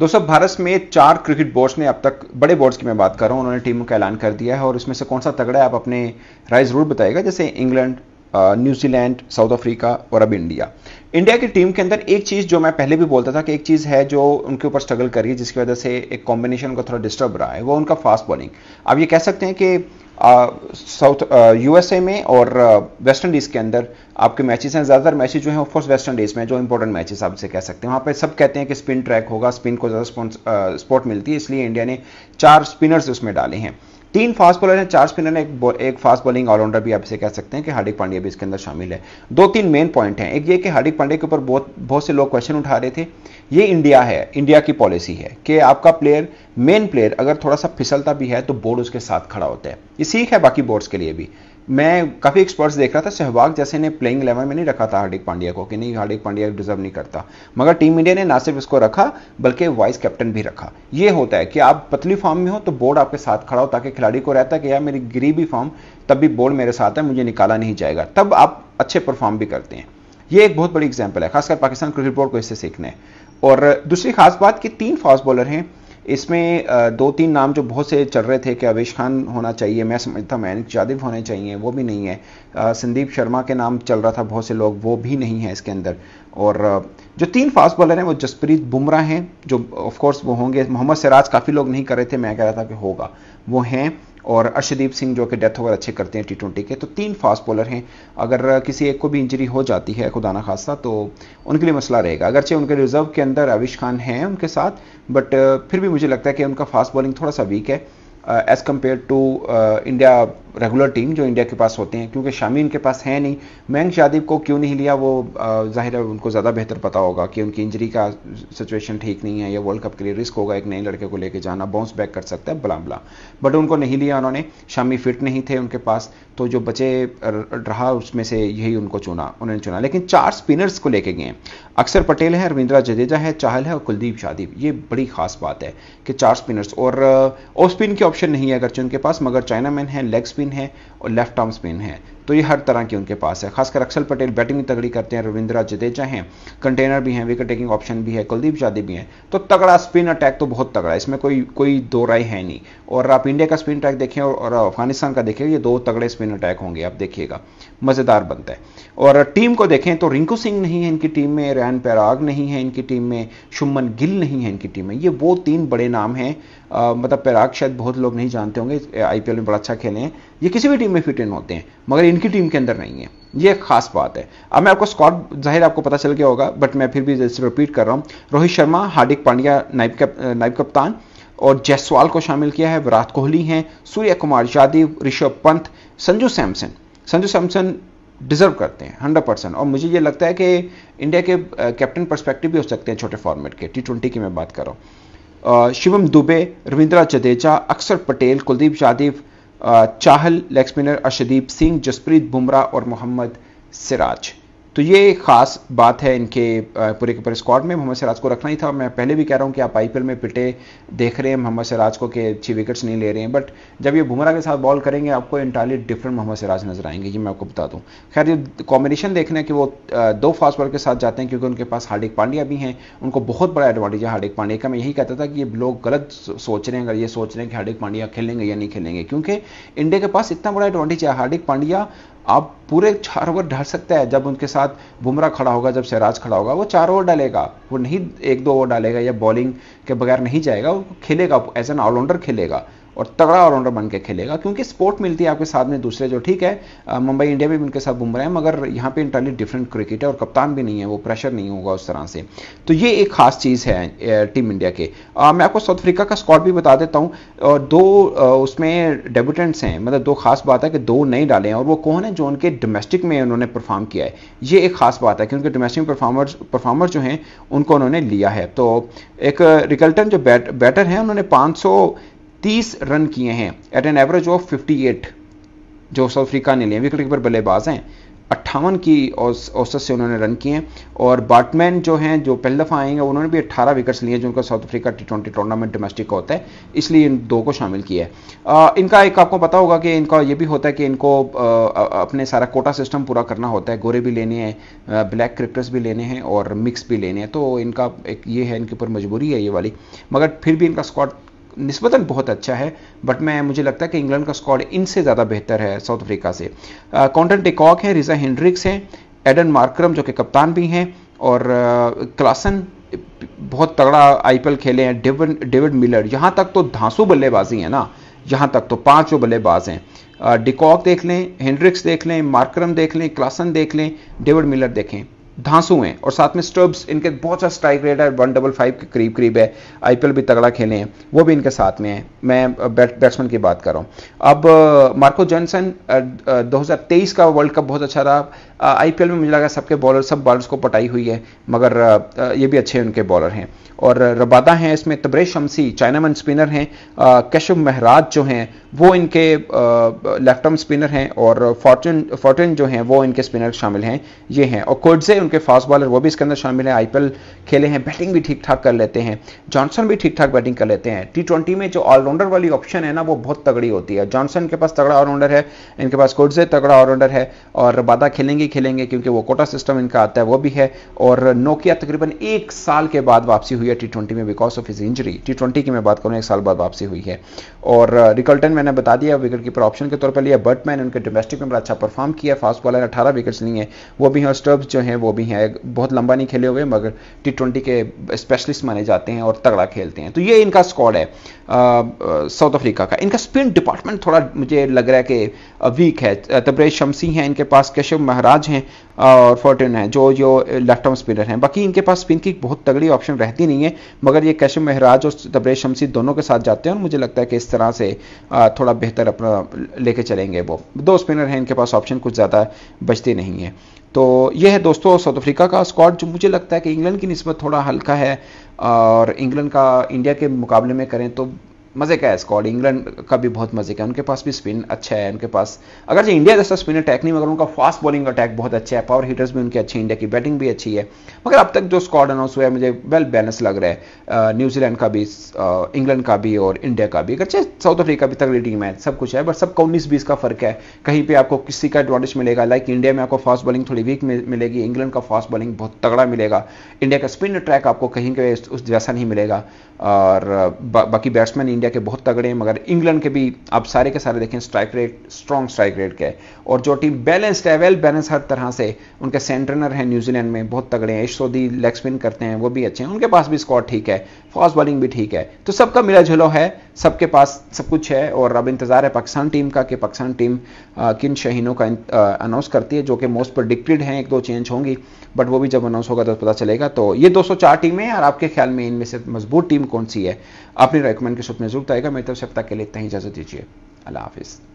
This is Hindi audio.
दोस्तों भारत में चार क्रिकेट बोर्ड्स ने अब तक बड़े बोर्ड्स की मैं बात कर रहा हूँ उन्होंने टीमों का ऐलान कर दिया है और इसमें से कौन सा तगड़ा है आप अपने राय ज़रूर बताएगा जैसे इंग्लैंड न्यूजीलैंड साउथ अफ्रीका और अब इंडिया इंडिया की टीम के अंदर एक चीज़ जो मैं पहले भी बोलता था कि एक चीज़ है जो उनके ऊपर स्ट्रगल कर रही है जिसकी वजह से एक कॉम्बिनेशन का थोड़ा डिस्टर्ब रहा है वो उनका फास्ट बॉलिंग आप ये कह सकते हैं कि साउथ यूएसए में और वेस्ट इंडीज के अंदर आपके मैचेस हैं ज़्यादातर मैचेस जो हैं ऑफकोर्स वेस्ट इंडीज में जो इंपॉर्टेंट मैचेस आप इसे कह सकते हैं वहां पे सब कहते हैं कि स्पिन ट्रैक होगा स्पिन को ज़्यादा स्पॉट मिलती है इसलिए इंडिया ने चार स्पिनर्स उसमें डाले हैं तीन फास्ट बॉलर हैं चार स्पिनर हैं एक एक फास्ट बॉलिंग ऑलराउंडर भी आप इसे कह सकते हैं कि हार्दिक पांड्या भी इसके अंदर शामिल है दो तीन मेन पॉइंट हैं एक ये कि हार्दिक पांड्या के ऊपर बहुत बहुत से लोग क्वेश्चन उठा रहे थे ये इंडिया है इंडिया की पॉलिसी है कि आपका प्लेयर मेन प्लेयर अगर थोड़ा सा फिसलता भी है तो बोर्ड उसके साथ खड़ा होता है ये सीख है बाकी बोर्ड्स के लिए भी मैं काफ़ी एक्सपर्ट्स देख रहा था सहवाग जैसे ने प्लेइंग इलेवन में नहीं रखा था हार्दिक पांड्या को कि नहीं हार्दिक पांड्या डिजर्व नहीं करता मगर टीम इंडिया ने ना सिर्फ इसको रखा बल्कि वाइस कैप्टन भी रखा ये होता है कि आप पतली फॉर्म में हो तो बोर्ड आपके साथ खड़ा हो ताकि खिलाड़ी को रहता है कि यार मेरी गिरी भी फॉर्म तब भी बोर्ड मेरे साथ है मुझे निकाला नहीं जाएगा तब आप अच्छे परफॉर्म भी करते हैं ये एक बहुत बड़ी एग्जाम्पल है खासकर पाकिस्तान क्रिकेट बोर्ड को इससे सीखना है और दूसरी खास बात कि तीन फास्ट बॉलर हैं इसमें दो तीन नाम जो बहुत से चल रहे थे कि अवेश खान होना चाहिए मैं समझता मैनिक जादिव होने चाहिए वो भी नहीं है संदीप शर्मा के नाम चल रहा था बहुत से लोग वो भी नहीं है इसके अंदर और जो तीन फास्ट बॉलर हैं वो जसप्रीत बुमराह हैं जो ऑफकोर्स वो होंगे मोहम्मद सिराज काफ़ी लोग नहीं कर रहे थे मैं कह रहा था कि होगा वो हैं और अर्शदीप सिंह जो कि डेथ ओवर अच्छे करते हैं टी ट्वेंटी के तो तीन फास्ट बॉलर हैं अगर किसी एक को भी इंजरी हो जाती है खुदाना खासा तो उनके लिए मसला रहेगा अगरचे उनके रिजर्व के अंदर आविश खान हैं उनके साथ बट फिर भी मुझे लगता है कि उनका फास्ट बॉलिंग थोड़ा सा वीक है as compare to India regular team जो इंडिया के पास होते हैं क्योंकि शामी इनके पास है नहीं मैंग यादिव को क्यों नहीं लिया वो ज़ाहिर है उनको ज़्यादा बेहतर पता होगा कि उनकी इंजरी का सिचुएशन ठीक नहीं है या वर्ल्ड कप के लिए रिस्क होगा एक नए लड़के को लेके जाना बाउंस बैक कर सकता है बला बला बट उनको नहीं लिया उन्होंने शामी फिट नहीं थे उनके पास तो जो बचे रहा उसमें से यही उनको चुना उन्होंने चुना लेकिन चार स्पिनर्स को लेके गए अक्सर पटेल है रविंद्रा जडेजा है चाहल है और कुलदीप शादिब ये बड़ी खास बात है कि चार स्पिनर्स और ऑफ स्पिन के ऑप्शन नहीं है अगर उनके पास मगर चाइनामैन है लेग स्पिन स्पिन है और लेफ्ट आर्म स्पिन है तो ये हर तरह की उनके पास है खासकर अक्षर पटेल बैटिंग तगड़ी करते हैं रविंद्रा जडेजा हैं कंटेनर भी हैं विकेट टेकिंग ऑप्शन भी है कुलदीप यादव भी हैं तो तगड़ा स्पिन अटैक तो बहुत तगड़ा है इसमें कोई कोई दो राय है नहीं और आप इंडिया का स्पिन अटैक देखें और अफगानिस्तान का देखें ये दो तगड़े स्पिन अटैक होंगे आप देखिएगा मज़ेदार बनता है और टीम को देखें तो रिंकू सिंह नहीं है इनकी टीम में रैन पैराग नहीं है इनकी टीम में शुमन गिल नहीं है इनकी टीम में ये वो तीन बड़े नाम हैं मतलब पैराग शायद बहुत लोग नहीं जानते होंगे आईपीएल में बड़ा अच्छा खेले हैं ये किसी भी टीम में फिट इन होते हैं मगर इन इनकी टीम के अंदर नहीं है ये एक खास बात है अब मैं आपको स्कॉट जाहिर आपको पता चल गया होगा बट मैं फिर भी जैसे रिपीट कर रहा हूँ रोहित शर्मा हार्दिक पांड्या नाइब कप, नाइब कप्तान और जयसवाल को शामिल किया है विराट कोहली हैं सूर्य कुमार यादव ऋषभ पंत संजू सैमसन संजू सैमसन डिजर्व करते हैं हंड्रेड परसेंट और मुझे ये लगता है कि इंडिया के कैप्टन परस्पेक्टिव भी हो सकते हैं छोटे फॉर्मेट के टी ट्वेंटी की मैं बात कर रहा हूँ शिवम दुबे रविंद्रा जडेजा अक्षर पटेल कुलदीप यादव चाहल लेग स्पिनर अशदीप सिंह जसप्रीत बुमराह और मोहम्मद सिराज तो ये एक ख़ास बात है इनके पूरे के पूरे स्क्वाड में मोहम्मद सिराज को रखना ही था मैं पहले भी कह रहा हूँ कि आप आई में पिटे देख रहे हैं मोहम्मद सिराज को कि अच्छी विकेट्स नहीं ले रहे हैं बट जब ये बुमरा के साथ बॉल करेंगे आपको इंटायरली डिफरेंट मोहम्मद सिराज नजर आएंगे ये मैं आपको बता दूँ खैर ये कॉम्बिनेशन देखना है कि वो दो फास्ट बॉलर के साथ जाते हैं क्योंकि उनके पास हार्दिक पांड्या भी हैं उनको बहुत बड़ा एडवांटेज है हार्दिक पांड्या का मैं यही कहता था कि ये लोग गलत सोच रहे हैं अगर ये सोच रहे हैं कि हार्दिक पांड्या खेलेंगे या नहीं खेलेंगे क्योंकि इंडिया के पास इतना बड़ा एडवांटेज है हार्दिक पांड्या आप पूरे चार ओवर ढाल सकते हैं जब उनके साथ बुमराह खड़ा होगा जब सहराज खड़ा होगा वो चार ओवर डालेगा वो नहीं एक दो ओवर डालेगा या बॉलिंग के बगैर नहीं जाएगा वो खेलेगा एज एन ऑलराउंडर खेलेगा और तगड़ा ऑलराउंडर बन के खेलेगा क्योंकि स्पोर्ट मिलती है आपके साथ में दूसरे जो ठीक है मुंबई इंडिया में भी उनके साथ रहे हैं मगर यहाँ पे इंटरली डिफरेंट क्रिकेट है और कप्तान भी नहीं है वो प्रेशर नहीं होगा उस तरह से तो ये एक खास चीज़ है टीम इंडिया के आ, मैं आपको साउथ अफ्रीका का स्कॉट भी बता देता हूँ और दो उसमें डेबुटेंट्स हैं मतलब दो खास बात है कि दो नहीं डाले हैं और वो कौन है जो उनके डोमेस्टिक में उन्होंने परफॉर्म किया है ये एक खास बात है क्योंकि डोमेस्टिक परफॉर्मर्स परफॉर्मर जो हैं उनको उन्होंने लिया है तो एक रिकल्टन जो बैटर हैं उन्होंने पाँच 30 रन किए हैं एट एन एवरेज ऑफ 58 जो साउथ अफ्रीका ने लिए विकेट कीपर बल्लेबाज हैं अट्ठावन की औसत से उन्होंने रन किए और बैटमैन जो हैं जो पहले दफ़ा आएंगे उन्होंने भी 18 विकेट्स लिए जो उनका South Africa T twenty tournament domestic का होता है इसलिए इन दो को शामिल किया है आ, इनका एक आपको पता होगा कि इनका ये भी होता है कि इनको आ, अपने सारा कोटा सिस्टम पूरा करना होता है गोरे भी लेने हैं ब्लैक क्रिप्टर्स भी लेने हैं और मिक्स भी लेने हैं तो इनका एक ये है इनके ऊपर मजबूरी है ये वाली मगर फिर भी इनका स्कॉट निस्बतन बहुत अच्छा है बट मैं मुझे लगता है कि इंग्लैंड का स्कॉड इनसे ज़्यादा बेहतर है साउथ अफ्रीका से कॉन्टन टिकॉक है रिजा हेंड्रिक्स हैं एडन मार्क्रम जो कि कप्तान भी हैं और क्लासन बहुत तगड़ा आईपीएल खेले हैं डेविड डेविड मिलर यहां तक तो धांसू बल्लेबाजी है ना यहां तक तो पांचों बल्लेबाज हैं डिकॉक देख लें हेंड्रिक्स देख लें मार्क्रम देख लें क्लासन देख लें डेविड मिलर देखें धांसु हैं और साथ में स्टर्ब्स इनके बहुत सारा स्ट्राइक रेट है वन डबल फाइव के करीब करीब है आईपीएल भी तगड़ा खेले हैं वो भी इनके साथ में है मैं बैट बैट्समैन की बात कर रहा हूँ अब मार्को जॉनसन 2023 का वर्ल्ड कप बहुत अच्छा रहा आईपीएल में मुझे लगा सबके बॉलर सब बॉलर्स को पटाई हुई है मगर ये भी अच्छे उनके बॉलर हैं और रबादा हैं इसमें तब्रेश शमसी चाइनामन स्पिनर हैं कशब महराज जो हैं वो इनके लेफ्ट आर्म स्पिनर हैं और फॉर्चून फॉर्चून जो हैं वो इनके स्पिनर शामिल हैं ये हैं और कोडजे उनके फास्ट बॉलर वो भी इसके अंदर शामिल हैं आईपीएल खेले हैं बैटिंग भी ठीक ठाक कर लेते हैं जॉनसन भी ठीक ठाक बैटिंग कर लेते हैं टी ट्वेंटी में जो ऑलराउंडर वाली ऑप्शन है ना वो बहुत तगड़ी होती है जॉनसन के पास तगड़ा ऑलराउंडर है इनके पास कोडजे तगड़ा ऑलराउंडर है और रबादा खेलेंगे ही खेलेंगे क्योंकि वो कोटा सिस्टम इनका आता है वो भी है और नोकिया तकरीबन एक साल के बाद वापसी हुई है टी में बिकॉज ऑफ हिज इंजरी टी की मैं बात करूँ एक साल बाद वापसी हुई है और रिकल्टन uh, मैंने बता दिया विकेट कीपर ऑप्शन के तौर पर लिया बट मैंने उनके डोमेस्टिक में बड़ा अच्छा परफॉर्म किया फास्ट बॉलर ने अठारह विकेट्स लिए वो भी हैं स्टर्ब्स जो हैं वो भी हैं बहुत लंबा नहीं खेले हुए मगर टी के स्पेशलिस्ट माने जाते हैं और तगड़ा खेलते हैं तो ये इनका स्कॉड है साउथ uh, अफ्रीका uh, का इनका स्पिन डिपार्टमेंट थोड़ा मुझे लग रहा है कि वीक है तब्रेज शमसी हैं इनके पास केशव महाराज सिराज हैं और फोर्टिन है जो जो लेफ्ट आर्म स्पिनर हैं बाकी इनके पास स्पिन की बहुत तगड़ी ऑप्शन रहती नहीं है मगर ये कैशम महराज और तबरेज शमसी दोनों के साथ जाते हैं और मुझे लगता है कि इस तरह से थोड़ा बेहतर अपना लेके चलेंगे वो दो स्पिनर हैं इनके पास ऑप्शन कुछ ज़्यादा बचते नहीं है तो ये है दोस्तों साउथ अफ्रीका का स्कॉट जो मुझे लगता है कि इंग्लैंड की नस्बत थोड़ा हल्का है और इंग्लैंड का इंडिया के मुकाबले में करें तो मज़े का है स्कॉड इंग्लैंड का भी बहुत मज़े का है उनके पास भी स्पिन अच्छा है उनके पास अगर जो इंडिया जैसा स्पिन अटैक नहीं मगर उनका फास्ट बॉलिंग अटैक बहुत अच्छा है पावर हीटर्स भी उनके अच्छे इंडिया की बैटिंग भी अच्छी है मगर अब तक जो स्कॉड अनाउंस हुआ है मुझे वेल बैलेंस लग रहा है न्यूजीलैंड का भी इंग्लैंड का भी और इंडिया का भी चाहे साउथ अफ्रीका भी तगड़ी टीम है सब कुछ है बट सबका उन्नीस बीस का फ़र्क है कहीं पर आपको किसी का एडवांटेज मिलेगा लाइक इंडिया में आपको फास्ट बॉलिंग थोड़ी वीक मिलेगी इंग्लैंड का फास्ट बॉलिंग बहुत तगड़ा मिलेगा इंडिया का स्पिन अट्रैक आपको कहीं के उस जैसा नहीं मिलेगा और बाकी बैट्समैन इंडिया के बहुत तगड़े हैं मगर इंग्लैंड के भी आप सारे के सारे देखें strike rate strong strike rate के और जो टीम बैलेंस्ड है वेल बैलेंस हर तरह से उनके सेंटरनर हैं न्यूजीलैंड में बहुत तगड़े हैं यशोदी लेग स्पिन करते हैं वो भी अच्छे हैं उनके पास भी स्कॉट ठीक है फास्ट बॉलिंग भी ठीक है तो सबका मिला झुलो है सबके पास सब कुछ है और अब इंतज़ार है पाकिस्तान टीम का कि पाकिस्तान टीम किन शहीनों का अनाउंस करती है जो कि मोस्ट प्रडिक्टेड हैं एक दो चेंज होंगी बट वो भी जब अनाउंस होगा तो पता चलेगा तो ये 204 टीमें हैं और आपके ख्याल में इनमें से मजबूत टीम कौन सी है अपनी रिकमेंड के सूत्र में जरूरत तो आएगा मेरी तरफ से अब तक के लिए इतना ही इजाज़त दीजिए अल्लाह हाफिज़